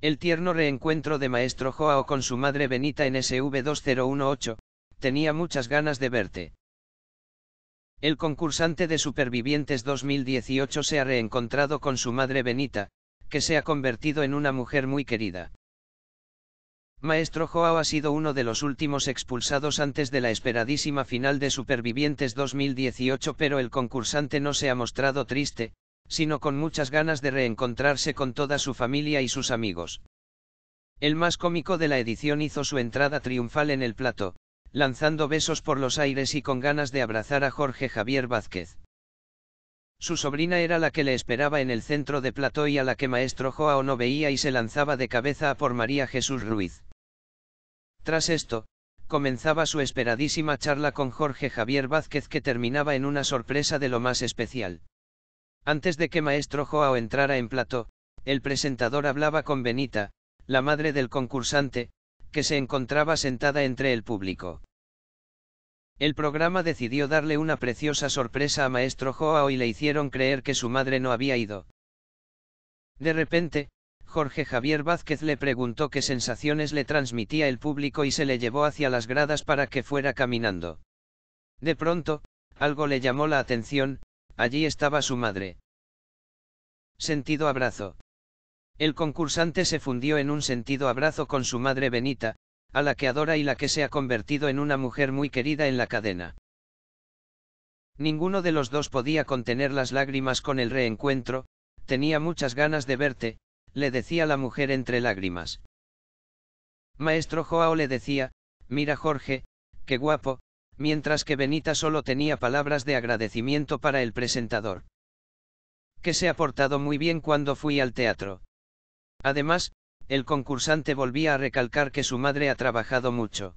El tierno reencuentro de maestro Joao con su madre Benita en SV2018, tenía muchas ganas de verte. El concursante de Supervivientes 2018 se ha reencontrado con su madre Benita, que se ha convertido en una mujer muy querida. Maestro Joao ha sido uno de los últimos expulsados antes de la esperadísima final de Supervivientes 2018 pero el concursante no se ha mostrado triste, sino con muchas ganas de reencontrarse con toda su familia y sus amigos. El más cómico de la edición hizo su entrada triunfal en el plato, lanzando besos por los aires y con ganas de abrazar a Jorge Javier Vázquez. Su sobrina era la que le esperaba en el centro de plato y a la que maestro Joao no veía y se lanzaba de cabeza a por María Jesús Ruiz. Tras esto, comenzaba su esperadísima charla con Jorge Javier Vázquez que terminaba en una sorpresa de lo más especial. Antes de que Maestro Joao entrara en plató, el presentador hablaba con Benita, la madre del concursante, que se encontraba sentada entre el público. El programa decidió darle una preciosa sorpresa a Maestro Joao y le hicieron creer que su madre no había ido. De repente, Jorge Javier Vázquez le preguntó qué sensaciones le transmitía el público y se le llevó hacia las gradas para que fuera caminando. De pronto, algo le llamó la atención, Allí estaba su madre. Sentido abrazo. El concursante se fundió en un sentido abrazo con su madre Benita, a la que adora y la que se ha convertido en una mujer muy querida en la cadena. Ninguno de los dos podía contener las lágrimas con el reencuentro, tenía muchas ganas de verte, le decía la mujer entre lágrimas. Maestro Joao le decía, mira Jorge, qué guapo, mientras que Benita solo tenía palabras de agradecimiento para el presentador. Que se ha portado muy bien cuando fui al teatro. Además, el concursante volvía a recalcar que su madre ha trabajado mucho.